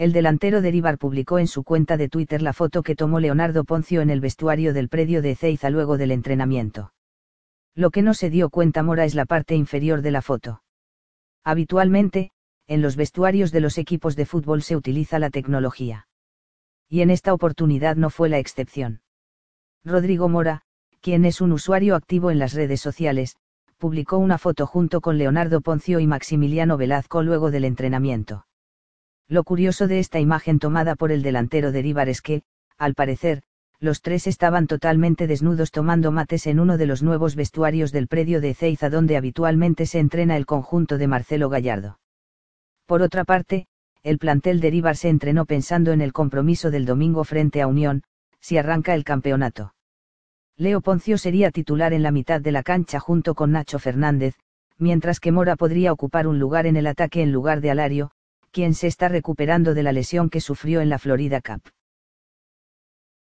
el delantero de publicó en su cuenta de Twitter la foto que tomó Leonardo Poncio en el vestuario del predio de Ezeiza luego del entrenamiento. Lo que no se dio cuenta Mora es la parte inferior de la foto. Habitualmente, en los vestuarios de los equipos de fútbol se utiliza la tecnología. Y en esta oportunidad no fue la excepción. Rodrigo Mora, quien es un usuario activo en las redes sociales, publicó una foto junto con Leonardo Poncio y Maximiliano Velazco luego del entrenamiento. Lo curioso de esta imagen tomada por el delantero de Ríbar es que, al parecer, los tres estaban totalmente desnudos tomando mates en uno de los nuevos vestuarios del predio de Ezeiza donde habitualmente se entrena el conjunto de Marcelo Gallardo. Por otra parte, el plantel de se entrenó pensando en el compromiso del domingo frente a Unión, si arranca el campeonato. Leo Poncio sería titular en la mitad de la cancha junto con Nacho Fernández, mientras que Mora podría ocupar un lugar en el ataque en lugar de Alario, quien se está recuperando de la lesión que sufrió en la Florida Cup.